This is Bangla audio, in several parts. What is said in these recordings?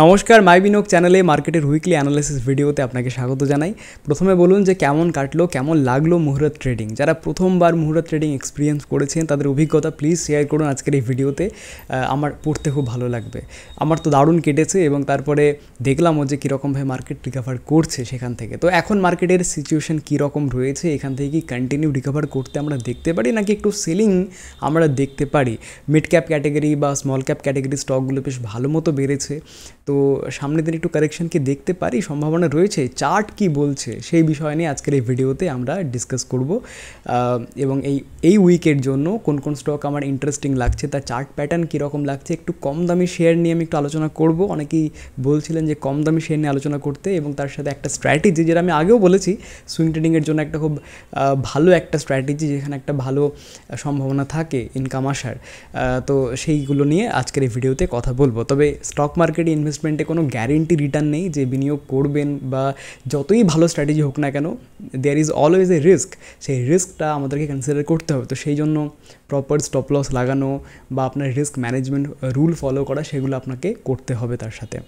নমস্কার মাই বিনিয়োগ চ্যানেলে মার্কেটের উইকলি অ্যানালিসিস ভিডিওতে আপনাকে স্বাগত জানাই প্রথমে বলুন যে কেমন কাটলো কেমন লাগলো মুহূর্ত ট্রেডিং যারা প্রথমবার মুহূর্ত ট্রেডিং এক্সপিরিয়েন্স করেছেন তাদের অভিজ্ঞতা প্লিজ শেয়ার করুন আজকের এই ভিডিওতে আমার পড়তে খুব ভালো লাগবে আমার তো দারুণ কেটেছে এবং তারপরে দেখলামও যে কীরকমভাবে মার্কেট রিকাভার করছে সেখান থেকে তো এখন মার্কেটের সিচুয়েশন কীরকম রয়েছে এখান থেকে কি কন্টিনিউ রিকাভার করতে আমরা দেখতে পারি নাকি একটু সেলিং আমরা দেখতে পারি মিড ক্যাপ ক্যাটেগরি বা স্মল ক্যাপ ক্যাটেগরি স্টকগুলো বেশ ভালো মতো বেড়েছে তো সামনের দিন একটু কারেকশন কি দেখতে পারি সম্ভাবনা রয়েছে চার্ট কি বলছে সেই বিষয় নিয়ে আজকের এই ভিডিওতে আমরা ডিসকাস করব এবং এই এই উইকের জন্য কোন কোন স্টক আমার ইন্টারেস্টিং লাগছে তার চার্ট প্যাটার্ন কীরকম লাগছে একটু কম দামি শেয়ার নিয়ে আমি একটু আলোচনা করব অনেকেই বলছিলেন যে কম দামি শেয়ার নিয়ে আলোচনা করতে এবং তার সাথে একটা স্ট্র্যাটেজি যেটা আমি আগেও বলেছি সুইং ট্রেডিংয়ের জন্য একটা খুব ভালো একটা স্ট্র্যাটেজি যেখানে একটা ভালো সম্ভাবনা থাকে ইনকাম আসার তো সেইগুলো নিয়ে আজকের এই ভিডিওতে কথা বলবো তবে স্টক মার্কেটে ইনভেস্ট ইনভেস্টমেন্টে কোনো গ্যারেন্টি রিটার্ন নেই যে বিনিয়োগ করবেন বা যতই ভালো স্ট্র্যাটেজি হোক না কেন there is always a risk সেই রিস্কটা আমাদেরকে কনসিডার করতে হবে তো সেই জন্য প্রপার স্টপ লস লাগানো বা আপনার রিস্ক ম্যানেজমেন্ট রুল ফলো করা সেগুলো আপনাকে করতে হবে তার সাথে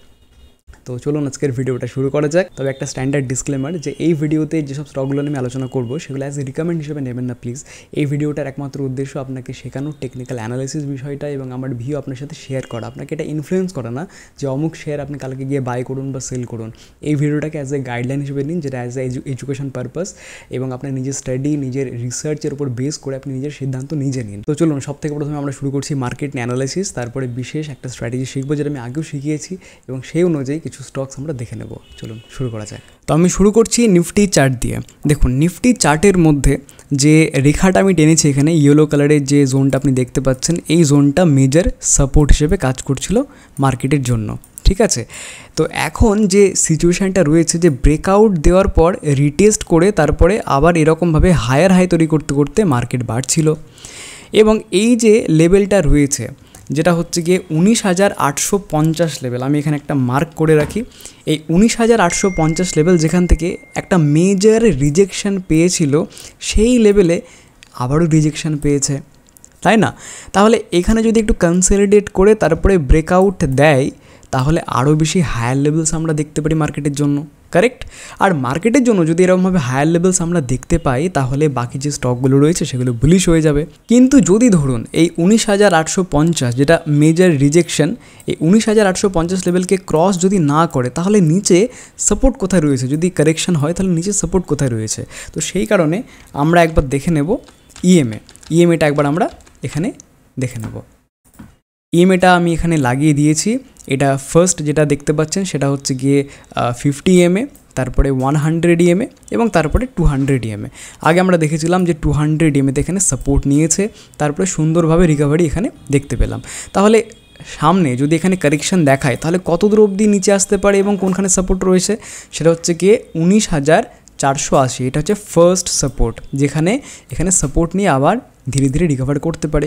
তো চলুন আজকের ভিডিওটা শুরু করা যাক তবে একটা স্ট্যান্ডার্ড ডিসক্লেমার যে এই ভিডিওতে যেসব স্টকগুলো আমি আলোচনা করব সেগুলো অ্যাজ রিকমেন্ড হিসেবে নেবেন না প্লিজ এই ভিডিওটার একমাত্র উদ্দেশ্য আপনাকে শেখানো টেকনিক্যাল অ্যানালাইসিস বিষয়টা এবং আমার ভিউ আপনার সাথে শেয়ার করা আপনাকে এটা ইনফ্লুয়েন্স করা না যে অমুক শেয়ার আপনি কালকে গিয়ে বাই করুন বা সেল করুন এই ভিডিওটাকে অ্যাজ এ গাইডলাইন হিসেবে নিন যেটা অ্যাজ এ এডুকেশন পারপাস এবং আপনার নিজের স্টাডি নিজের রিসার্চের উপর বেস করে আপনি নিজের সিদ্ধান্ত নিজে নিন তো চলুন সব থেকে প্রথমে আমরা শুরু করছি মার্কেট অ্যানালাইসিস তারপরে বিশেষ একটা স্ট্র্যাটেজি শিখবো যেটা আমি আগেও শিখিয়েছি এবং সেই অনুযায়ী কিছু কিছু স্টকস আমরা দেখে নেব চলুন শুরু করা যাক তো আমি শুরু করছি নিফটি চার্ট দিয়ে দেখুন নিফটি চার্টের মধ্যে যে রেখাটা আমি টেনেছি এখানে ইয়েলো কালারের যে জোনটা আপনি দেখতে পাচ্ছেন এই জোনটা মেজর সাপোর্ট হিসেবে কাজ করছিল মার্কেটের জন্য ঠিক আছে তো এখন যে সিচুয়েশানটা রয়েছে যে ব্রেকআউট দেওয়ার পর রিটেস্ট করে তারপরে আবার এরকমভাবে হায়ার হাই তৈরি করতে করতে মার্কেট বাড়ছিল এবং এই যে লেভেলটা রয়েছে যেটা হচ্ছে গিয়ে উনিশ হাজার আটশো পঞ্চাশ লেভেল আমি এখানে একটা মার্ক করে রাখি এই উনিশ হাজার আটশো পঞ্চাশ লেভেল যেখান থেকে একটা মেজার রিজেকশান পেয়েছিল সেই লেভেলে আবারও রিজেকশান পেয়েছে তাই না তাহলে এখানে যদি একটু কনসেলিডেট করে তারপরে ব্রেকআউট দেয় তাহলে আরও বেশি হায়ার লেভেলস আমরা দেখতে পারি মার্কেটের জন্য কারেক্ট আর মার্কেটের জন্য যদি এরকমভাবে হায়ার লেভেলস আমরা দেখতে পাই তাহলে বাকি যে স্টকগুলো রয়েছে সেগুলো বুলিশ হয়ে যাবে কিন্তু যদি ধরুন এই উনিশ হাজার আটশো পঞ্চাশ যেটা মেজার রিজেকশন এই উনিশ হাজার আটশো পঞ্চাশ লেভেলকে ক্রস যদি না করে তাহলে নিচে সাপোর্ট কোথায় রয়েছে যদি কারেকশন হয় তাহলে নিচে সাপোর্ট কোথায় রয়েছে তো সেই কারণে আমরা একবার দেখে নেব ইএমএ e ইএমএটা e একবার আমরা এখানে দেখে নেবো এই মেটা আমি এখানে লাগিয়ে দিয়েছি এটা ফার্স্ট যেটা দেখতে পাচ্ছেন সেটা হচ্ছে গিয়ে 50 EMA তারপরে 100 EMA এবং তারপরে 200 EMA আগে আমরা দেখেছিলাম যে 200 EMA এখানে সাপোর্ট নিয়েছে তারপরে সুন্দরভাবে রিকভারি এখানে দেখতে পেলাম তাহলে সামনে যদি এখানে কারেকশন দেখায় তাহলে কত ড্রপ দিয়ে নিচে আসতে পারে এবং কোনখানে সাপোর্ট রয়েছে সেটা হচ্ছে যে 19480 এটা হচ্ছে ফার্স্ট সাপোর্ট যেখানে এখানে সাপোর্ট নিয়ে আবার ধীরে ধীরে রিকভার করতে পারে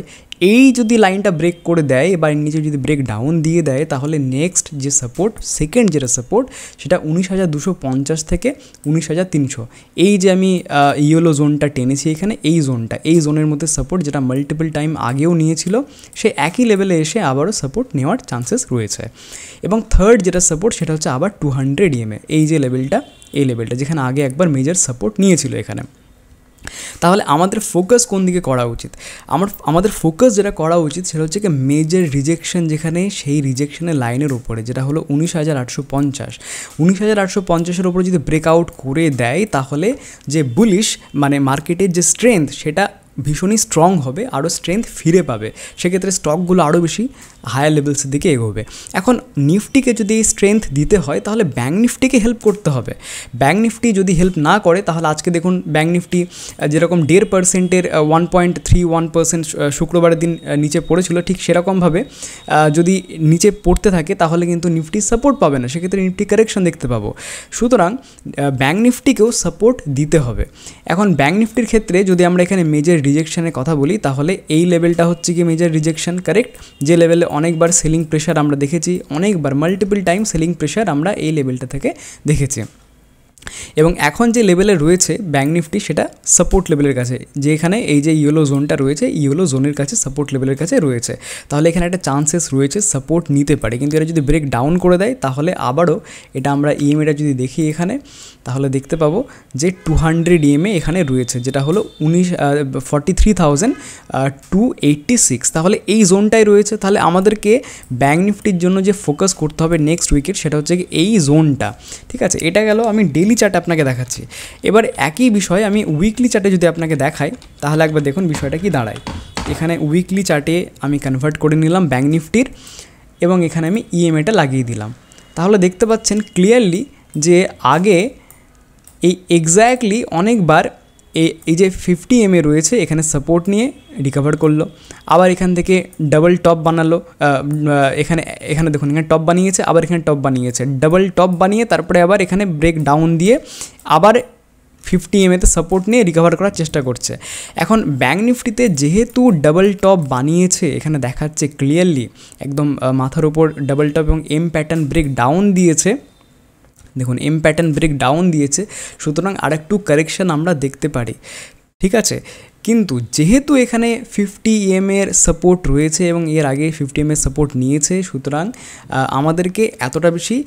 এই যদি লাইনটা ব্রেক করে দেয় বা নিচে যদি ব্রেক ডাউন দিয়ে দেয় তাহলে নেক্সট যে সাপোর্ট সেকেন্ড যেটা সাপোর্ট সেটা উনিশ হাজার দুশো পঞ্চাশ থেকে উনিশ হাজার তিনশো এই যে আমি ইয়েলো জোনটা টেনেছি এখানে এই জোনটা এই জোনের মধ্যে সাপোর্ট যেটা মাল্টিপল টাইম আগেও নিয়েছিল সে একই লেভেলে এসে আবারও সাপোর্ট নেওয়ার চান্সেস রয়েছে এবং থার্ড যেটা সাপোর্ট সেটা হচ্ছে আবার টু হান্ড্রেড ইএমএ এই যে লেভেলটা এই লেভেলটা যেখানে আগে একবার মেজর সাপোর্ট নিয়েছিল এখানে তাহলে আমাদের ফোকাস কোন দিকে করা উচিত আমার আমাদের ফোকাস যেটা করা উচিত সেটা হচ্ছে কি মেজর রিজেকশন যেখানে সেই রিজেকশনের লাইনের ওপরে যেটা হলো উনিশ হাজার আটশো পঞ্চাশ উনিশ হাজার আটশো পঞ্চাশের উপরে যদি ব্রেকআউট করে দেয় তাহলে যে বুলিশ মানে মার্কেটের যে স্ট্রেংথ সেটা ভীষণই স্ট্রং হবে আরও স্ট্রেংথ ফিরে পাবে সেক্ষেত্রে স্টকগুলো আরও বেশি হায়ার লেভেলসের দিকে এগোবে এখন নিফটিকে যদি এই স্ট্রেংথ দিতে হয় তাহলে ব্যাঙ্ক নিফটিকে হেল্প করতে হবে ব্যাঙ্ক নিফটি যদি হেল্প না করে তাহলে আজকে দেখুন ব্যাঙ্ক নিফটি যেরকম দেড় পার্সেন্টের one point three one percent শুক্রবারের দিন নিচে পড়েছিল ঠিক সেরকমভাবে যদি নিচে পড়তে থাকে তাহলে কিন্তু নিফটি সাপোর্ট পাবে না সেক্ষেত্রে নিফটি কারেকশন দেখতে পাবো সুতরাং ব্যাঙ্ক নিফটিকেও সাপোর্ট দিতে হবে এখন ব্যাঙ্ক নিফটির ক্ষেত্রে যদি আমরা এখানে মেজার রিজেকশনের কথা বলি তাহলে এই লেভেলটা হচ্ছে কি মেজর রিজেকশন কারেক্ট যে লেভেলে অনেকবার সেলিং প্রেশার আমরা দেখেছি অনেকবার মাল্টিপল টাইম সেলিং প্রেশার আমরা এই লেভেলটা থেকে দেখেছি এবং এখন যে লেভেলে রয়েছে ব্যাঙ্ক নিফটি সেটা সাপোর্ট লেভেলের কাছে যেখানে এই যে ইয়েলো জোনটা রয়েছে ইয়েলো জোনের কাছে সাপোর্ট লেভেলের কাছে রয়েছে তাহলে এখানে একটা চান্সেস রয়েছে সাপোর্ট নিতে পারে কিন্তু এটা যদি ব্রেক ডাউন করে দেয় তাহলে আবারও এটা আমরা ইএমএটা যদি দেখি এখানে তাহলে দেখতে পাবো যে টু হান্ড্রেড ইএমএ এখানে রয়েছে যেটা হলো উনিশ forty three thousand two eighty six তাহলে এই জোনটাই রয়েছে তাহলে আমাদেরকে ব্যাঙ্ক নিফটির জন্য যে ফোকাস করতে হবে নেক্সট উইকের সেটা হচ্ছে এই জোনটা ঠিক আছে এটা গেল আমি ডেলি চার্ট আপনাকে দেখাচ্ছি এবার একই বিষয় আমি উইকলি চার্টে যদি আপনাকে দেখাই তাহলে একবার দেখুন বিষয়টা কি দাঁড়ায় এখানে উইকলি চার্টে আমি কনভার্ট করে নিলাম ব্যাঙ্ক নিফটির এবং এখানে আমি ইএমএটা e লাগিয়ে দিলাম তাহলে দেখতে পাচ্ছেন ক্লিয়ারলি যে আগে এই এক্স্যাক্টলি অনেকবার এই যে ফিফটি এম এ রয়েছে এখানে সাপোর্ট নিয়ে রিকভার করলো আবার এখান থেকে ডাবল টপ বানালো এখানে এখানে দেখুন এখানে টপ বানিয়েছে আবার এখানে টপ বানিয়েছে ডাবল টপ বানিয়ে তারপরে আবার এখানে ব্রেক ডাউন দিয়ে আবার ফিফটি এমএতে সাপোর্ট নিয়ে রিকভার করার চেষ্টা করছে এখন ব্যাঙ্ক নিফটিতে যেহেতু ডাবল টপ বানিয়েছে এখানে দেখাচ্ছে ক্লিয়ারলি একদম মাথার উপর ডাবল টপ এবং এম প্যাটার্ন ব্রেক ডাউন দিয়েছে দেখুন এম প্যাটার্ন ব্রেক ডাউন দিয়েছে সুতরাং আরেকটু কারেকশান আমরা দেখতে পারি ঠিক আছে কিন্তু যেহেতু এখানে ফিফটি এম এর সাপোর্ট রয়েছে এবং এর আগে ফিফটি এম এর সাপোর্ট নিয়েছে সুতরাং আমাদেরকে এতটা বেশি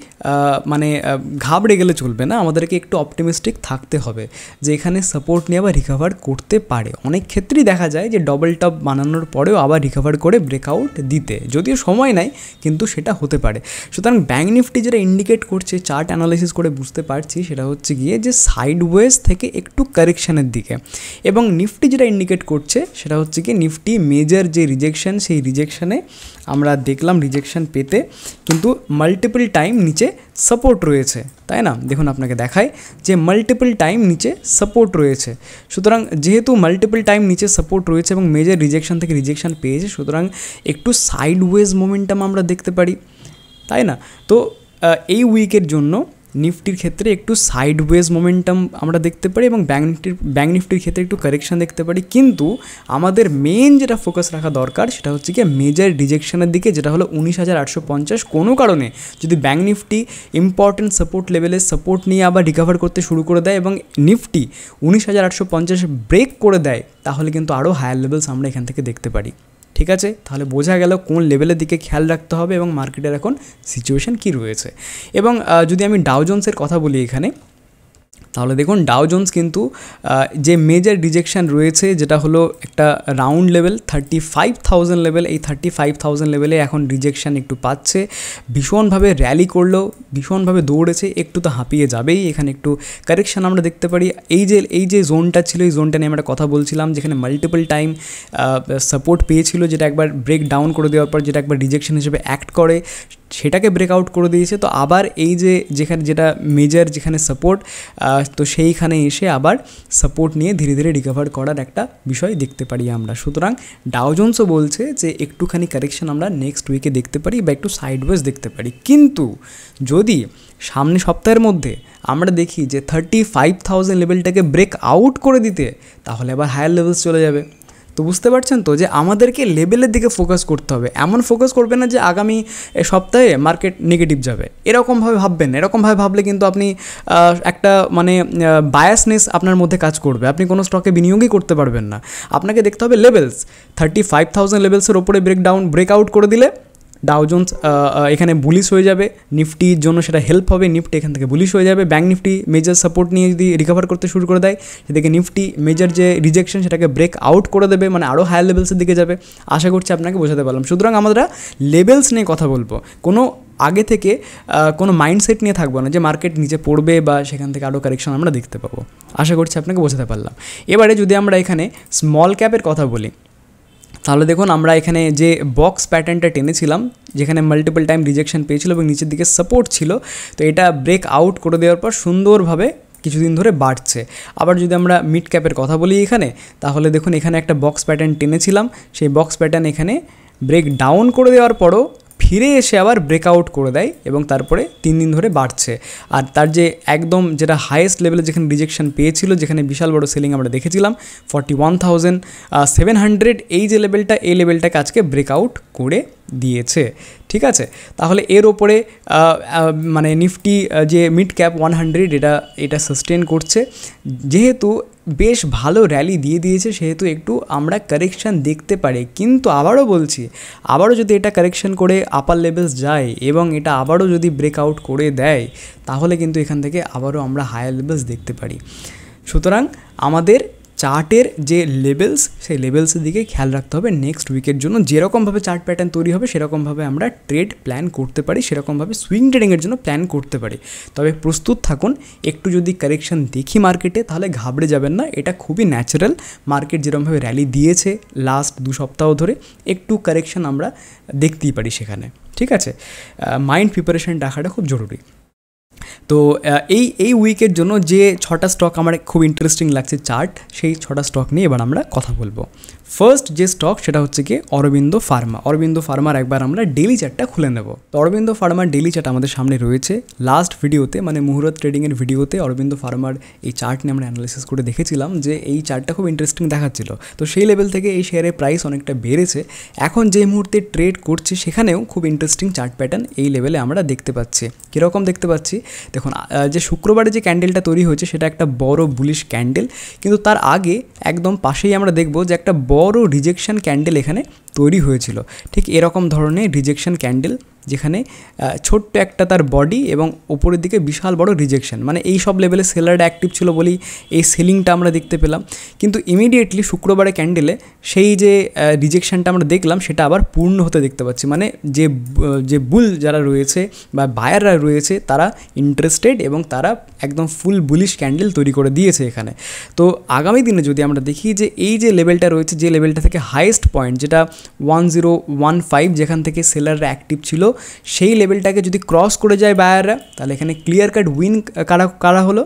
মানে ঘাবড়ে গেলে চলবে না আমাদেরকে একটু অপটিমিস্টিক থাকতে হবে যে এখানে সাপোর্ট নিয়ে আবার রিকভার করতে পারে অনেক ক্ষেত্রেই দেখা যায় যে ডবল টপ বানানোর পরেও আবার রিকভার করে ব্রেকআউট দিতে যদিও সময় নাই কিন্তু সেটা হতে পারে সুতরাং ব্যাঙ্ক নিফটি যেটা ইন্ডিকেট করছে চার্ট অ্যানালাইসিস করে বুঝতে পারছি সেটা হচ্ছে গিয়ে যে সাইডওয়েজ থেকে একটু কারেকশানের দিকে এবং নিফটি যেটা इंडिकेट করছে সেটা হচ্ছে কি নিফটি মেজর যে রিজেকশন সেই রিজেকশনে আমরা দেখলাম রিজেকশন পেতে কিন্তু মাল্টিপল টাইম নিচে সাপোর্ট রয়েছে তাই না দেখুন আপনাকে দেখাই যে মাল্টিপল টাইম নিচে সাপোর্ট রয়েছে সুতরাং যেহেতু মাল্টিপল টাইম নিচে সাপোর্ট রয়েছে এবং মেজর রিজেকশন থেকে রিজেকশন পেয়েছে সুতরাং একটু সাইডওয়েজ মোমেন্টাম আমরা দেখতে পারি তাই না তো এই উইকের জন্য নিফটির ক্ষেত্রে একটু সাইড ওয়েজ মোমেন্টাম আমরা দেখতে পারি এবং ব্যাঙ্ক নিফটির ব্যাঙ্ক নিফটির ক্ষেত্রে একটু কারেকশান দেখতে পারি কিন্তু আমাদের মেন যেটা ফোকাস রাখা দরকার সেটা হচ্ছে কি মেজর ডিজেকশনের দিকে যেটা হলো উনিশ হাজার আটশো পঞ্চাশ কোনো কারণে যদি ব্যাঙ্ক নিফটি ইম্পর্টেন্ট সাপোর্ট লেভেলে সাপোর্ট নিয়ে আবার রিকভার করতে শুরু করে দেয় এবং নিফটি উনিশ হাজার আটশো পঞ্চাশ ব্রেক করে দেয় তাহলে কিন্তু আরও হায়ার লেভেলস আমরা এখান থেকে দেখতে পারি ঠিক আছে তাহলে বোঝা গেল কোন লেভেলের দিকে খেয়াল রাখতে হবে এবং মার্কেটের এখন সিচুয়েশান কী রয়েছে এবং যদি আমি ডাউজন্সের কথা বলি এখানে তাহলে দেখুন ডাও জোন্স কিন্তু যে মেজার ডিজেকশান রয়েছে যেটা হলো একটা round level thirty five thousand level এই থার্টি ফাইভ থাউজেন্ড লেভেলে এখন রিজেকশান একটু পাচ্ছে ভীষণভাবে র্যালি করলো ভীষণভাবে দৌড়েছে একটু তো হাঁপিয়ে যাবেই এখানে একটু কারেকশান আমরা দেখতে পারি এই যে এই যে জোনটা ছিল এই জোনটা নিয়ে আমরা কথা বলছিলাম যেখানে মাল্টিপল টাইম সাপোর্ট পেয়েছিল যেটা একবার ব্রেক ডাউন করে দেওয়ার পর যেটা একবার ডিজেকশান হিসেবে অ্যাক্ট করে সেটাকে ব্রেকআউট করে দিয়েছে তো আবার এই যে যেখানে যেটা মেজার যেখানে সাপোর্ট তো সেইখানে এসে আবার সাপোর্ট নিয়ে ধীরে ধীরে রিকভার করার একটা বিষয় দেখতে পারি আমরা সুতরাং ডাউজন্সও বলছে যে একটুখানি কারেকশন আমরা নেক্সট উইকে দেখতে পারি বা একটু সাইডওয়েজ দেখতে পারি কিন্তু যদি সামনে সপ্তাহের মধ্যে আমরা দেখি যে থার্টি ফাইভ থাউজেন্ড লেভেলটাকে ব্রেক আউট করে দিতে তাহলে আবার হায়ার লেভেলস চলে যাবে তো বুঝতে পারছেন তো যে আমাদেরকে লেভেলের দিকে ফোকাস করতে হবে এমন ফোকাস করবে না যে আগামী সপ্তাহে মার্কেট নেগেটিভ যাবে এরকমভাবে ভাববেন এরকমভাবে ভাবলে কিন্তু আপনি একটা মানে বায়াসনেস আপনার মধ্যে কাজ করবে আপনি কোনো স্টকে বিনিয়োগই করতে পারবেন না আপনাকে দেখতে হবে লেভেলস থার্টি ফাইভ থাউজেন্ড লেভেলসের ওপরে ব্রেকডাউন ব্রেকআউট করে দিলে ডাউজন্স এখানে বুলিশ হয়ে যাবে নিফটির জন্য সেটা হেল্প হবে নিফটি এখান থেকে বুলিশ হয়ে যাবে ব্যাঙ্ক নিফটি মেজর সাপোর্ট নিয়ে যদি রিকভার করতে শুরু করে দেয় সেদিকে নিফটি মেজর যে রিজেকশন সেটাকে ব্রেক আউট করে দেবে মানে আরও হায়ার লেভেলসের দিকে যাবে আশা করছি আপনাকে বোঝাতে পারলাম সুতরাং আমরা লেভেলস নিয়ে কথা বলবো কোনো আগে থেকে কোনো মাইন্ডসেট নিয়ে থাকবো না যে মার্কেট নিচে পড়বে বা সেখান থেকে আরও কারেকশন আমরা দেখতে পাবো আশা করছি আপনাকে বোঝাতে পারলাম এবারে যদি আমরা এখানে স্মল ক্যাপের কথা বলি তাহলে দেখুন আমরা এখানে যে বক্স প্যাটার্নটা টেনেছিলাম যেখানে মাল্টিপল টাইম রিজেকশন পেয়েছিল এবং নিচের দিকে সাপোর্ট ছিল তো এটা ব্রেক আউট করে দেওয়ার পর সুন্দরভাবে কিছুদিন ধরে বাড়ছে আবার যদি আমরা মিড ক্যাপের কথা বলি এখানে তাহলে দেখুন এখানে একটা বক্স প্যাটার্ন টেনেছিলাম সেই বক্স প্যাটার্ন এখানে ব্রেক ডাউন করে দেওয়ার পরও ফিরে এসে আবার ব্রেকআউট করে দেয় এবং তারপরে তিন দিন ধরে বাড়ছে আর তার যে একদম যেটা হায়েস্ট লেভেলে যেখানে রিজেকশন পেয়েছিল যেখানে বিশাল বড় সেলিং আমরা দেখেছিলাম forty one thousand seven hundred এই যে লেভেলটা এই লেভেলটাকে আজকে ব্রেকআউট করে দিয়েছে ঠিক আছে তাহলে এর ওপরে মানে নিফটি যে মিড ক্যাপ ওয়ান হান্ড্রেড এটা এটা সাস্টেন করছে যেহেতু বেশ ভালো র্যালি দিয়ে দিয়েছে সেহেতু একটু আমরা কারেকশান দেখতে পারি কিন্তু আবারও বলছি আবারও যদি এটা কারেকশান করে আপার লেভেলস যায় এবং এটা আবারও যদি ব্রেকআউট করে দেয় তাহলে কিন্তু এখান থেকে আবারও আমরা হায়ার লেভেলস দেখতে পারি সুতরাং আমাদের চার্টের যে লেভেলস সেই লেভেলসের দিকে খেয়াল রাখতে হবে নেক্সট উইকের জন্য যেরকমভাবে চার্ট প্যাটার্ন তৈরি হবে সেরকমভাবে আমরা ট্রেড প্ল্যান করতে পারি সেরকমভাবে সুইং ট্রেডিংয়ের জন্য প্ল্যান করতে পারি তবে প্রস্তুত থাকুন একটু যদি কারেকশন দেখি মার্কেটে তাহলে ঘাবড়ে যাবেন না এটা খুবই ন্যাচারাল মার্কেট যেরকমভাবে র্যালি দিয়েছে লাস্ট দু সপ্তাহ ধরে একটু কারেকশন আমরা দেখতেই পারি সেখানে ঠিক আছে মাইন্ড প্রিপারেশন রাখাটা খুব জরুরি তো এই এই উইকের জন্য যে ছটা স্টক আমার খুব ইন্টারেস্টিং লাগছে চার্ট সেই ছটা স্টক নিয়ে এবার আমরা কথা বলবো ফার্স্ট যে স্টক সেটা হচ্ছে কি অরবিন্দ ফার্মা অরবিন্দ ফার্মার একবার আমরা ডেলি চার্টটা খুলে নেব তো অরবিন্দ ফার্মার ডেলি চার্ট আমাদের সামনে রয়েছে লাস্ট ভিডিওতে মানে মুহূর্ত ট্রেডিংয়ের ভিডিওতে অরবিন্দ ফার্মার এই চার্ট নিয়ে আমরা অ্যানালিসিস করে দেখেছিলাম যে এই চার্টটা খুব ইন্টারেস্টিং দেখাচ্ছিল তো সেই লেভেল থেকে এই শেয়ারের প্রাইস অনেকটা বেড়েছে এখন যে মুহূর্তে ট্রেড করছে সেখানেও খুব ইন্টারেস্টিং চার্ট প্যাটার্ন এই লেভেলে আমরা দেখতে পাচ্ছি কীরকম দেখতে পাচ্ছি দেখুন যে শুক্রবারে যে ক্যান্ডেলটা তৈরি হয়েছে সেটা একটা বড় বুলিশ ক্যান্ডেল কিন্তু তার আগে একদম পাশেই আমরা দেখব যে একটা বড় বড় রিজেকশন ক্যান্ডেল এখানে তৈরি হয়েছিল ঠিক এরকম ধরনের রিজেকশন ক্যান্ডেল যেখানে ছোট্ট একটা তার বডি এবং ওপরের দিকে বিশাল বড় রিজেকশন মানে এই সব লেভেলে সেলারটা অ্যাক্টিভ ছিল বলেই এই সেলিংটা আমরা দেখতে পেলাম কিন্তু ইমিডিয়েটলি শুক্রবারে ক্যান্ডেলে সেই যে রিজেকশনটা আমরা দেখলাম সেটা আবার পূর্ণ হতে দেখতে পাচ্ছি মানে যে যে বুল যারা রয়েছে বা বায়াররা রয়েছে তারা ইন্টারেস্টেড এবং তারা একদম ফুল বুলিশ ক্যান্ডেল তৈরি করে দিয়েছে এখানে তো আগামী দিনে যদি আমরা দেখি যে এই যে লেভেলটা রয়েছে যে লেভেলটা থেকে হাইয়েস্ট পয়েন্ট যেটা 1015 যেখান থেকে সেলার অ্যাকটিভ ছিল সেই লেভেলটাকে যদি ক্রস করে যায় বাইর তাহলে এখানে ক্লিয়ার কাট উইন কারা হলো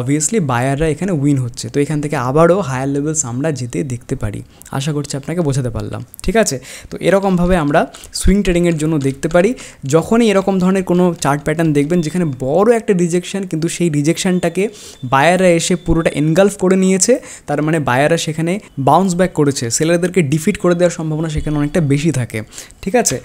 অবভিয়াসলি বায়াররা এখানে উইন হচ্ছে তো এখান থেকে আবারও হায়ার লেভেলস আমরা যেতে দেখতে পারি আশা করছি আপনাকে বোঝাতে পারলাম ঠিক আছে তো এরকমভাবে আমরা সুইং ট্রেডিংয়ের জন্য দেখতে পারি যখনই এরকম ধরনের কোনো চার্ট প্যাটার্ন দেখবেন যেখানে বড় একটা রিজেকশন কিন্তু সেই রিজেকশনটাকে বায়াররা এসে পুরোটা এনগালফ করে নিয়েছে তার মানে বায়াররা সেখানে বাউন্স ব্যাক করেছে সেলারদেরকে ডিফিট করে দেওয়ার সম্ভাবনা সেখানে অনেকটা বেশি থাকে ঠিক আছে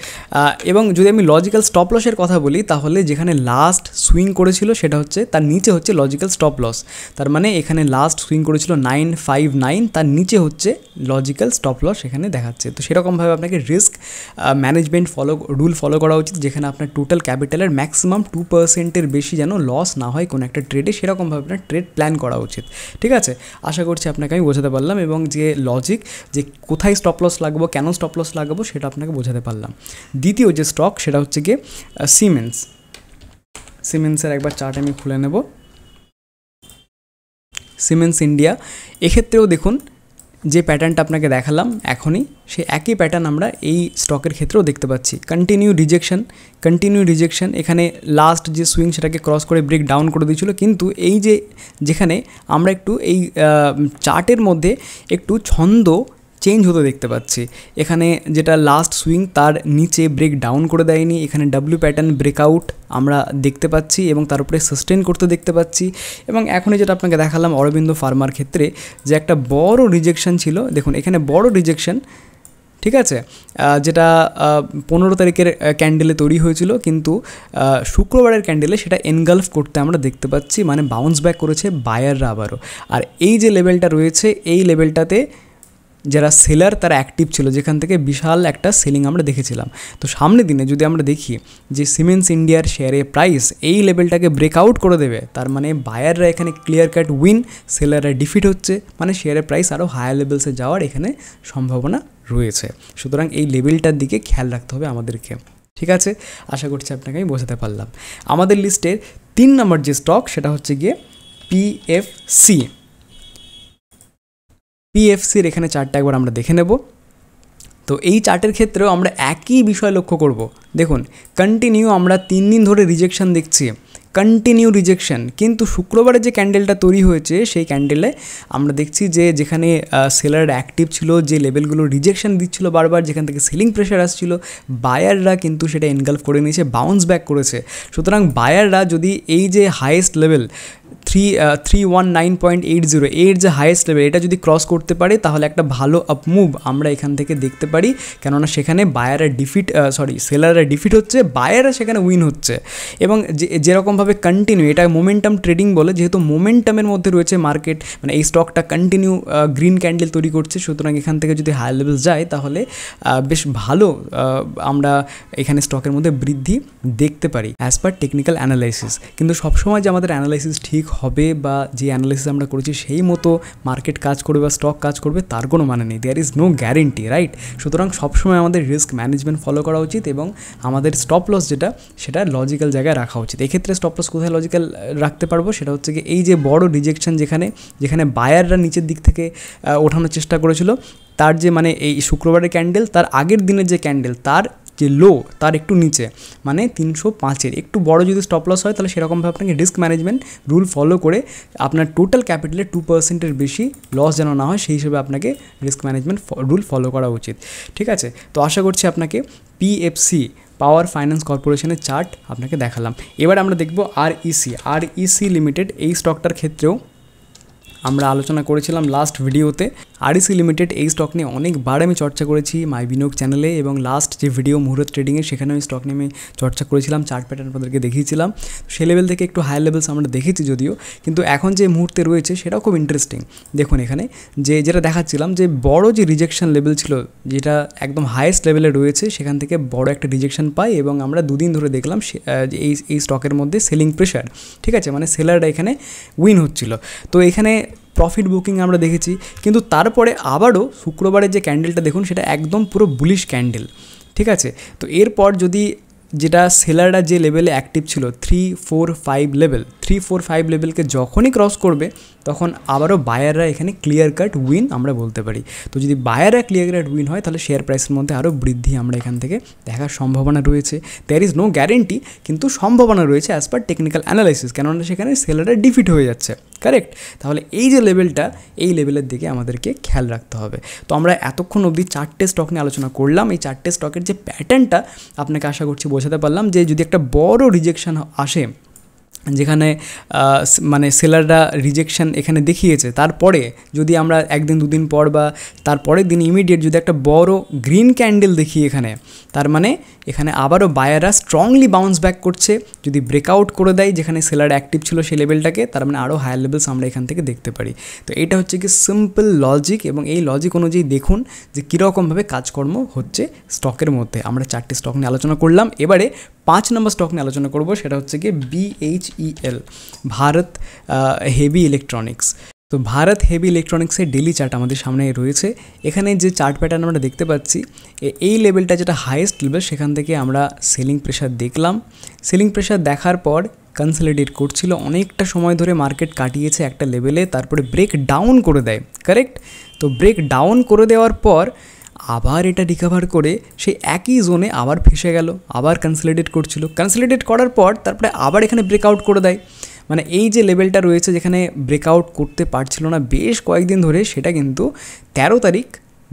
এবং যদি আমি লজিক্যাল স্টপ লসের কথা বলি তাহলে যেখানে লাস্ট সুইং করেছিল সেটা হচ্ছে তার নিচে হচ্ছে লজিক্যাল স্টপ লস তার মানে এখানে লাস্ট সুইং করেছিল নাইন ফাইভ নাইন তার নিচে হচ্ছে লজিক্যাল স্টপ লস এখানে দেখাচ্ছে তো সেরকমভাবে আপনাকে risk management follow rule follow করা উচিত যেখানে আপনার টোটাল ক্যাপিটালের ম্যাক্সিমাম টু পার্সেন্টের বেশি যেন লস না হয় কোনো একটা ট্রেডে সেরকমভাবে আপনার ট্রেড প্ল্যান করা উচিত ঠিক আছে আশা করছি আপনাকে আমি বোঝাতে পারলাম এবং যে লজিক যে কোথায় স্টপ লস লাগবো কেন স্টপ লস লাগাবো সেটা আপনাকে বোঝাতে পারলাম দ্বিতীয় যে স্টক সেটা হচ্ছে গিয়ে সিমেন্স সিমেন্সের একবার চার্ট আমি খুলে নেবো সিমেন্স ইন্ডিয়া এক্ষেত্রেও দেখুন যে প্যাটার্নটা আপনাকে দেখালাম এখনই সে একই প্যাটার্ন আমরা এই স্টকের ক্ষেত্রেও দেখতে পাচ্ছি কন্টিনিউ রিজেকশন কন্টিনিউ রিজেকশন এখানে লাস্ট যে সুইং সেটাকে ক্রস করে ব্রেক ডাউন করে দিয়েছিল কিন্তু এই যে যেখানে আমরা একটু এই চার্টের মধ্যে একটু ছন্দ চেঞ্জ হতে দেখতে পাচ্ছি এখানে যেটা লাস্ট সুইং তার নিচে ব্রেক ডাউন করে দেয়নি এখানে ডাব্লিউ প্যাটার্ন ব্রেকআউট আমরা দেখতে পাচ্ছি এবং তার উপরে সাস্টেন করতে দেখতে পাচ্ছি এবং এখনই যেটা আপনাকে দেখালাম অরবিন্দ ফার্মার ক্ষেত্রে যে একটা বড় রিজেকশন ছিল দেখুন এখানে বড় রিজেকশন ঠিক আছে যেটা পনেরো তারিখের ক্যান্ডেলে তৈরি হয়েছিল কিন্তু শুক্রবারের ক্যান্ডেলে সেটা এনগালফ করতে আমরা দেখতে পাচ্ছি মানে বাউন্স ব্যাক করেছে বায়াররা আবারও আর এই যে লেভেলটা রয়েছে এই লেভেলটাতে যারা সেলার তারা অ্যাক্টিভ ছিল যেখান থেকে বিশাল একটা সেলিং আমরা দেখেছিলাম তো সামনে দিনে যদি আমরা দেখি যে সিমেন্স ইন্ডিয়ার শেয়ারের প্রাইস এই লেভেলটাকে ব্রেকআউট করে দেবে তার মানে বায়াররা এখানে ক্লিয়ার কাট উইন সেলাররা ডিফিট হচ্ছে মানে শেয়ারের প্রাইস আরও হায়ার লেভেলসে যাওয়ার এখানে সম্ভাবনা রয়েছে সুতরাং এই লেভেলটার দিকে খেয়াল রাখতে হবে আমাদেরকে ঠিক আছে আশা করছি আপনাকে আমি বোঝাতে পারলাম আমাদের লিস্টের তিন নম্বর যে স্টক সেটা হচ্ছে গিয়ে পিএফসি পিএফসির এখানে চার্টটা একবার আমরা দেখে নেব তো এই চার্টের ক্ষেত্রেও আমরা একই বিষয় লক্ষ্য করব দেখুন কন্টিনিউ আমরা তিন দিন ধরে রিজেকশান দেখছি কন্টিনিউ রিজেকশন কিন্তু শুক্রবারে যে ক্যান্ডেলটা তৈরি হয়েছে সেই ক্যান্ডেলে আমরা দেখছি যে যেখানে সেলার অ্যাক্টিভ ছিল যে লেভেলগুলো রিজেকশন দিচ্ছিল বারবার যেখান থেকে সেলিং প্রেশার আসছিল বায়াররা কিন্তু সেটা এনগালভ করে নিয়েছে বাউন্স ব্যাক করেছে সুতরাং বায়াররা যদি এই যে highest level three three one nine point eight zero এর যে হাইয়েস্ট লেভেল এটা যদি ক্রস করতে পারে তাহলে একটা ভালো আপ মুভ আমরা এখান থেকে দেখতে পারি কেননা সেখানে বায়ারের ডিফিট সরি সেলারের সেলাররা ডিফিট হচ্ছে বায়াররা সেখানে উইন হচ্ছে এবং যে যেরকমভাবে কন্টিনিউ এটা মোমেন্টাম ট্রেডিং বলে যেহেতু মোমেন্টামের মধ্যে রয়েছে মার্কেট মানে এই স্টকটা কন্টিনিউ গ্রিন ক্যান্ডেল তৈরি করছে সুতরাং এখান থেকে যদি হায়ার লেভেল যায় তাহলে বেশ ভালো আমরা এখানে স্টকের মধ্যে বৃদ্ধি দেখতে পারি অ্যাজ পার টেকনিক্যাল অ্যানালাইসিস কিন্তু সবসময় যে আমাদের অ্যানালাইসিস ঠিক হবে বা যে অ্যানালাইসিস আমরা করেছি সেই মতো মার্কেট কাজ করবে বা স্টক কাজ করবে তার কোনো মানে নেই there is no guarantee right সুতরাং সবসময় আমাদের রিস্ক ম্যানেজমেন্ট ফলো করা উচিত এবং আমাদের স্টপ লস যেটা সেটা লজিক্যাল জায়গায় রাখা উচিত এক্ষেত্রে স্টপ লস কোথায় লজিক্যাল রাখতে পারবো সেটা হচ্ছে কি এই যে বড় রিজেকশন যেখানে যেখানে বায়াররা নিচের দিক থেকে ওঠানোর চেষ্টা করেছিল তার যে মানে এই শুক্রবারের ক্যান্ডেল তার আগের দিনের যে ক্যান্ডেল তার যে লো তার একটু নিচে মানে তিনশো পাঁচের একটু বড় যদি স্টপ লস হয় তাহলে সেরকমভাবে আপনাকে রিস্ক ম্যানেজমেন্ট রুল ফলো করে আপনার টোটাল ক্যাপিটালে টু পার্সেন্টের বেশি লস যেন না হয় সেই হিসেবে আপনাকে রিস্ক ম্যানেজমেন্ট রুল ফলো করা উচিত ঠিক আছে তো আশা করছি আপনাকে পিএফসি পাওয়ার ফাইন্যান্স কর্পোরেশনের চার্ট আপনাকে দেখালাম এবার আমরা দেখব R EC R EC Limited এই স্টকটার ক্ষেত্রেও আমরা আলোচনা করেছিলাম লাস্ট ভিডিওতে আরিসি লিমিটেড এই স্টক নিয়ে অনেকবার আমি চর্চা করেছি মাই বিনিয়োগ চ্যানেলে এবং লাস্ট যে ভিডিও মুহূর্ত ট্রেডিংয়ে সেখানে আমি স্টক নিয়ে আমি চর্চা করেছিলাম চার্ট প্যাটার্ন আপনাদেরকে দেখিয়েছিলাম সে লেভেল থেকে একটু হাই লেভেলস আমরা দেখেছি যদিও কিন্তু এখন যে মুহূর্তে রয়েছে সেটাও খুব ইন্টারেস্টিং দেখুন এখানে যে যেটা দেখাচ্ছিলাম যে বড় যে রিজেকশন লেভেল ছিল যেটা একদম হায়েস্ট লেভেলে রয়েছে সেখান থেকে বড় একটা রিজেকশন পাই এবং আমরা দুদিন ধরে দেখলাম এই এই স্টকের মধ্যে সেলিং প্রেশার ঠিক আছে মানে সেলাররা এখানে উইন হচ্ছিল তো এখানে প্রফিট বুকিং আমরা দেখেছি কিন্তু তারপরে আবারও শুক্রবারের যে ক্যান্ডেলটা দেখুন সেটা একদম পুরো বুলিশ ক্যান্ডেল ঠিক আছে তো এরপর যদি যেটা সেলাররা যে লেভেলে অ্যাক্টিভ ছিল three four five level three four five লেভেলকে যখনই ক্রস করবে তখন আবারও বায়াররা এখানে ক্লিয়ার কাট উইন আমরা বলতে পারি তো যদি বায়াররা ক্লিয়ার কাট উইন হয় তাহলে শেয়ার প্রাইসের মধ্যে আরও বৃদ্ধি আমরা এখান থেকে দেখার সম্ভাবনা রয়েছে দ্যার ইজ নো গ্যারেন্টি কিন্তু সম্ভাবনা রয়েছে অ্যাজ পার টেকনিক্যাল অ্যানালাইসিস কেননা সেখানে সেলাররা ডিফিট হয়ে যাচ্ছে কারেক্ট তাহলে এই যে লেভেলটা এই লেভেলের দিকে আমাদেরকে খেয়াল রাখতে হবে তো আমরা এতক্ষণ অবধি চারটে স্টক নিয়ে আলোচনা করলাম এই চারটে স্টকের যে প্যাটার্নটা আপনাকে আশা করছি বোঝাতে পারলাম যে যদি একটা বড় রিজেকশন আসে যেখানে মানে সেলাররা রিজেকশান এখানে দেখিয়েছে তারপরে যদি আমরা একদিন দুদিন পর বা তারপরের দিন ইমিডিয়েট যদি একটা বড় গ্রিন ক্যান্ডেল দেখি এখানে তার মানে এখানে আবারও বায়াররা স্ট্রংলি বাউন্স ব্যাক করছে যদি ব্রেকআউট করে দেয় যেখানে সেলার অ্যাক্টিভ ছিল সেই লেভেলটাকে তার মানে আরও হায়ার লেভেলস আমরা এখান থেকে দেখতে পারি তো এটা হচ্ছে কি সিম্পল লজিক এবং এই লজিক অনুযায়ী দেখুন যে কীরকমভাবে কাজকর্ম হচ্ছে স্টকের মধ্যে আমরা চারটি স্টক নিয়ে আলোচনা করলাম এবারে পাঁচ নম্বর স্টক নিয়ে আলোচনা করব সেটা হচ্ছে কি BHEL e Bharat heavy electronics তো ভারত হেভি ইলেকট্রনিক্সের ডেলি চার্ট আমাদের সামনে রয়েছে এখানে যে চার্ট প্যাটার্ন আমরা দেখতে পাচ্ছি এই লেভেলটা যেটা হাইয়েস্ট লেভেল সেখান থেকে আমরা সেলিং প্রেশার দেখলাম সেলিং প্রেশার দেখার পর কনসলিডেট করছিল অনেকটা সময় ধরে মার্কেট কাটিয়েছে একটা লেভেলে তারপরে ব্রেক ডাউন করে দেয় কারেক্ট তো ব্রেক ডাউন করে দেওয়ার পর আবার এটা রিকাভার করে সেই একই জোনে আবার ফেসে গেল আবার কনসলিডেট করছিল কনসলিডেট করার পর তারপরে আবার এখানে ব্রেকআউট করে দেয় মানে এই যে লেভেলটা রয়েছে যেখানে ব্রেকআউট করতে পারছিল না বেশ কয়েকদিন ধরে সেটা কিন্তু তেরো তারিখ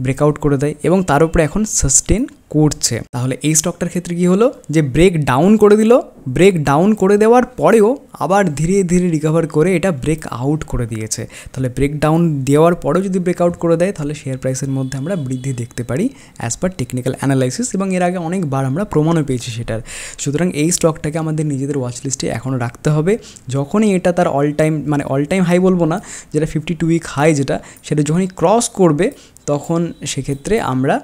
ব্রেকআউট করে দেয় এবং তার উপরে এখন সাস্টেন করছে তাহলে এই স্টকটার ক্ষেত্রে কি হলো যে ব্রেক ডাউন করে দিল ব্রেক ডাউন করে দেওয়ার পরেও আবার ধীরে ধীরে রিকভার করে এটা ব্রেক আউট করে দিয়েছে তাহলে ব্রেক ডাউন দেওয়ার পরেও যদি ব্রেক আউট করে দেয় তাহলে শেয়ার প্রাইসের মধ্যে আমরা বৃদ্ধি দেখতে পারি অ্যাজ পার টেকনিক্যাল অ্যানালাইসিস এবং এর আগে অনেকবার আমরা প্রমাণও পেয়েছি সেটার সুতরাং এই স্টকটাকে আমাদের নিজেদের ওয়াচ লিস্টে এখনও রাখতে হবে যখনই এটা তার অল টাইম মানে অল টাইম হাই বলবো না যেটা ফিফটি টু উইক হাই যেটা সেটা যখনই ক্রস করবে তখন সেক্ষেত্রে আমরা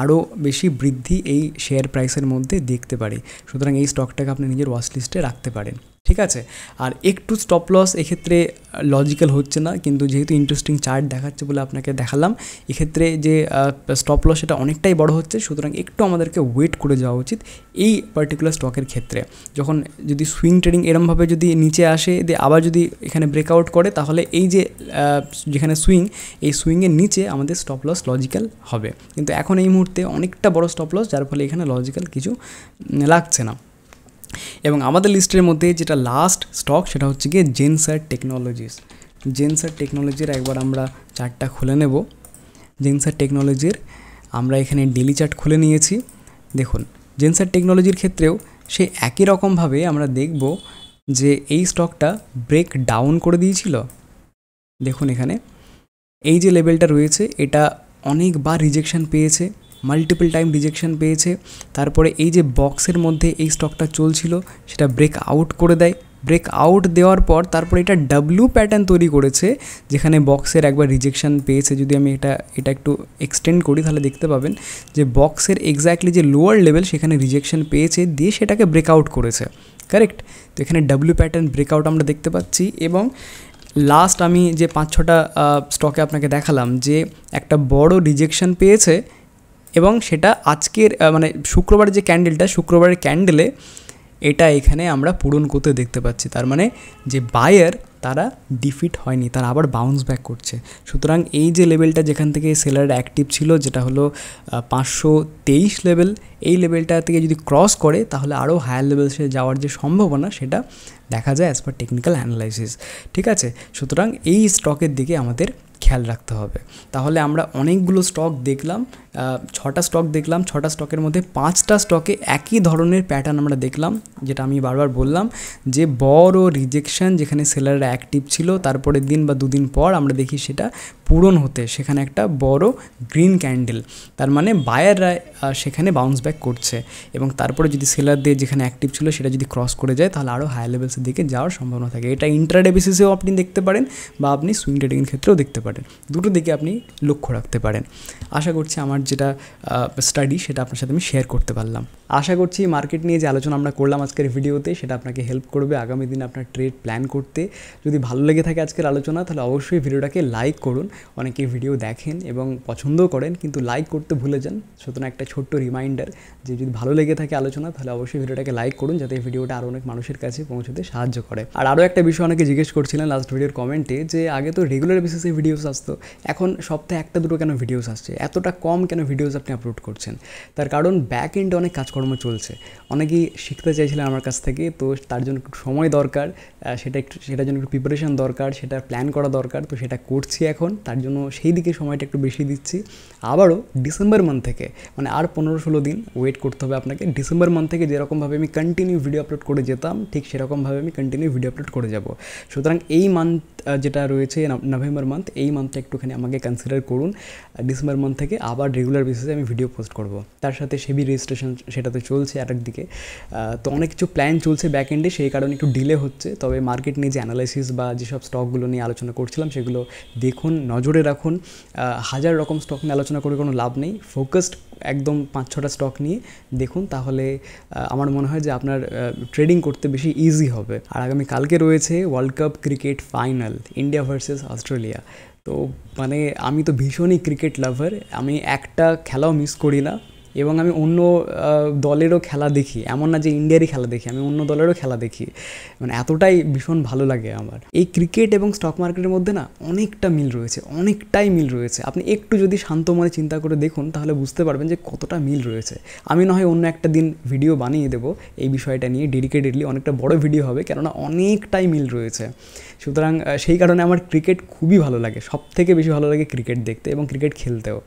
আরও বেশি বৃদ্ধি এই শেয়ার প্রাইসের মধ্যে দেখতে পারি সুতরাং এই স্টকটাকে আপনি নিজের ওয়াচ লিস্টে রাখতে পারেন ঠিক আছে আর একটু স্টপ লস এক্ষেত্রে লজিক্যাল হচ্ছে না কিন্তু যেহেতু ইন্টারেস্টিং চার্ট দেখাচ্ছে বলে আপনাকে দেখালাম এক্ষেত্রে যে স্টপ লস এটা অনেকটাই বড় হচ্ছে সুতরাং একটু আমাদেরকে ওয়েট করে যাওয়া উচিত এই পার্টিকুলার স্টকের ক্ষেত্রে যখন যদি সুইং ট্রেডিং এরমভাবে যদি নিচে আসে দিয়ে আবার যদি এখানে ব্রেকআউট করে তাহলে এই যে যেখানে সুইং এই সুইংয়ের নিচে আমাদের স্টপ লস লজিক্যাল হবে কিন্তু এখন এই মুহূর্তে অনেকটা বড় স্টপ লস যার ফলে এখানে লজিক্যাল কিছু লাগছে না এবং আমাদের লিস্টের মধ্যে যেটা লাস্ট স্টক সেটা হচ্ছে গিয়ে জেন্সার টেকনোলজিস জেন্সার টেকনোলজির একবার আমরা চার্টটা খুলে নেব জেন্সার টেকনোলজির আমরা এখানে ডেলি চার্ট খুলে নিয়েছি দেখুন জেন্সার টেকনোলজির ক্ষেত্রেও সে একই রকমভাবে আমরা দেখব যে এই স্টকটা ব্রেক ডাউন করে দিয়েছিল দেখুন এখানে এই যে লেভেলটা রয়েছে এটা অনেকবার রিজেকশান পেয়েছে মাল্টিপল টাইম রিজেকশন পেয়েছে তারপরে এই যে বক্সের মধ্যে এই স্টকটা চলছিল সেটা ব্রেক আউট করে দেয় ব্রেক আউট দেওয়ার পর তারপরে এটা ডাব্লু প্যাটার্ন তৈরি করেছে যেখানে বক্সের একবার রিজেকশান পেয়েছে যদি আমি এটা এটা একটু এক্সটেন্ড করি তাহলে দেখতে পাবেন যে বক্সের এক্স্যাক্টলি যে লোয়ার লেভেল সেখানে রিজেকশান পেয়েছে দিয়ে সেটাকে ব্রেক আউট করেছে কারেক্ট তো এখানে ডাব্লু প্যাটার্ন আউট আমরা দেখতে পাচ্ছি এবং লাস্ট আমি যে পাঁচ ছটা স্টকে আপনাকে দেখালাম যে একটা বড় রিজেকশান পেয়েছে এবং সেটা আজকের মানে শুক্রবার যে ক্যান্ডেলটা শুক্রবারের ক্যান্ডেলে এটা এখানে আমরা পূরণ করতে দেখতে পাচ্ছি তার মানে যে বায়ার তারা ডিফিট হয়নি তারা আবার বাউন্স ব্যাক করছে সুতরাং এই যে লেভেলটা যেখান থেকে সেলার অ্যাক্টিভ ছিল যেটা হলো পাঁচশো তেইশ লেভেল এই লেভেলটা থেকে যদি ক্রস করে তাহলে আরও হায়ার লেভেল সে যাওয়ার যে সম্ভাবনা সেটা দেখা যায় অ্যাজ পার টেকনিক্যাল অ্যানালাইসিস ঠিক আছে সুতরাং এই স্টকের দিকে আমাদের খেয়াল রাখতে হবে তাহলে আমরা অনেকগুলো স্টক দেখলাম ছটা স্টক দেখলাম ছটা স্টকের মধ্যে পাঁচটা স্টকে একই ধরনের প্যাটার্ন আমরা দেখলাম যেটা আমি বারবার বললাম যে বড় রিজেকশন যেখানে সেলাররা অ্যাক্টিভ ছিল তারপরে দিন বা দুদিন পর আমরা দেখি সেটা পূরণ হতে সেখানে একটা বড় গ্রিন ক্যান্ডেল তার মানে বায়াররা সেখানে বাউন্স ব্যাক করছে এবং তারপরে যদি সেলারদের যেখানে অ্যাক্টিভ ছিল সেটা যদি ক্রস করে যায় তাহলে আরও হাই লেভেলসের দিকে যাওয়ার সম্ভাবনা থাকে এটা ইন্টারডে বেসিসেও আপনি দেখতে পারেন বা আপনি সুইং ট্রেডিংয়ের ক্ষেত্রেও দেখতে পারেন দুটো দিকে আপনি লক্ষ্য রাখতে পারেন আশা করছি আমার যেটা স্টাডি সেটা আপনার সাথে আমি শেয়ার করতে পারলাম আশা করছি মার্কেট নিয়ে যে আলোচনা আমরা করলাম আজকের ভিডিওতে সেটা আপনাকে হেল্প করবে আগামী দিনে আপনার ট্রেড প্ল্যান করতে যদি ভালো লেগে থাকে আজকের আলোচনা তাহলে অবশ্যই ভিডিওটাকে লাইক করুন অনেকে ভিডিও দেখেন এবং পছন্দও করেন কিন্তু লাইক করতে ভুলে যান সুতরাং একটা ছোট্ট রিমাইন্ডার যে যদি ভালো লেগে থাকে আলোচনা তাহলে অবশ্যই ভিডিওটাকে লাইক করুন যাতে এই ভিডিওটা আরও অনেক মানুষের কাছে পৌঁছতে সাহায্য করে আর আরও একটা বিষয় অনেকে জিজ্ঞেস করছিলেন লাস্ট ভিডিওর কমেন্টে যে আগে তো রেগুলার বেসিসে ভিডিওস আসতো এখন সপ্তাহে একটা দুটো কেন ভিডিওস আসছে এতটা কম কেন ভিডিওস আপনি আপলোড করছেন তার কারণ ব্যাক এন্ডে অনেক কাজকর্ম চলছে অনেকেই শিখতে চাইছিলেন আমার কাছ থেকে তো তার জন্য একটু সময় দরকার সেটা একটু সেটার জন্য একটু প্রিপারেশান দরকার সেটা প্ল্যান করা দরকার তো সেটা করছি এখন তার জন্য সেই দিকে সময়টা একটু বেশি দিচ্ছি আবারও ডিসেম্বর মান্থ থেকে মানে আর পনেরো ষোলো দিন ওয়েট করতে হবে আপনাকে ডিসেম্বর মান্থ থেকে যেরকমভাবে আমি কন্টিনিউ ভিডিও আপলোড করে যেতাম ঠিক সেরকমভাবে আমি কন্টিনিউ ভিডিও আপলোড করে যাব সুতরাং এই মান্থ যেটা রয়েছে নভেম্বর মান্থ এই মান্থটা একটুখানি আমাকে কনসিডার করুন ডিসেম্বর মান্থ থেকে আবার রেগুলার বেসিসে আমি ভিডিও পোস্ট করব তার সাথে সেবি রেজিস্ট্রেশন সেটা তো চলছে আরেক দিকে তো অনেক কিছু প্ল্যান চলছে ব্যাক এন্ডে সেই কারণে একটু ডিলে হচ্ছে তবে মার্কেট নিয়ে যে অ্যানালাইসিস বা যেসব স্টকগুলো নিয়ে আলোচনা করছিলাম সেগুলো দেখুন নজরে রাখুন হাজার রকম স্টক নিয়ে আলোচনা করে কোনো লাভ নেই ফোকাসড একদম পাঁচ ছটা স্টক নিয়ে দেখুন তাহলে আমার মনে হয় যে আপনার ট্রেডিং করতে বেশি ইজি হবে আর আগামী কালকে রয়েছে world cup cricket final India versus Australia তো মানে আমি তো ভীষণই ক্রিকেট লাভার আমি একটা খেলাও মিস করি না এবং আমি অন্য দলেরও খেলা দেখি এমন না যে ইন্ডিয়ারই খেলা দেখি আমি অন্য দলেরও খেলা দেখি মানে এতটাই ভীষণ ভালো লাগে আমার এই ক্রিকেট এবং স্টক মার্কেটের মধ্যে না অনেকটা মিল রয়েছে অনেকটাই মিল রয়েছে আপনি একটু যদি শান্ত মনে চিন্তা করে দেখুন তাহলে বুঝতে পারবেন যে কতটা মিল রয়েছে আমি না হয় অন্য একটা দিন ভিডিও বানিয়ে দেবো এই বিষয়টা নিয়ে ডেডিকেটেডলি অনেকটা বড় ভিডিও হবে কেননা অনেকটাই মিল রয়েছে সুতরাং সেই কারণে আমার ক্রিকেট খুবই ভালো লাগে সব থেকে বেশি ভালো লাগে ক্রিকেট দেখতে এবং ক্রিকেট খেলতেও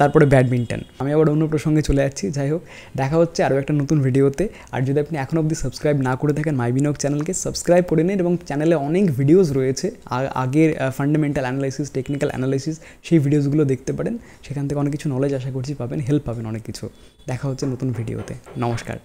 তারপরে ব্যাডমিন্টন আমি আবার অন্য প্রসঙ্গে চলে যাচ্ছি যাই হোক দেখা হচ্ছে আরও একটা নতুন ভিডিওতে আর যদি আপনি এখন অবধি সাবস্ক্রাইব না করে থাকেন মাইবিনক চ্যানেলকে সাবস্ক্রাইব করে নিন এবং চ্যানেলে অনেক ভিডিওস রয়েছে আগের ফান্ডামেন্টাল অ্যানালাইসিস টেকনিক্যাল অ্যানালাইসিস সেই ভিডিওসগুলো দেখতে পারেন সেখান থেকে অনেক কিছু নলেজ আশা করছি পাবেন হেল্প পাবেন অনেক কিছু দেখা হচ্ছে নতুন ভিডিওতে নমস্কার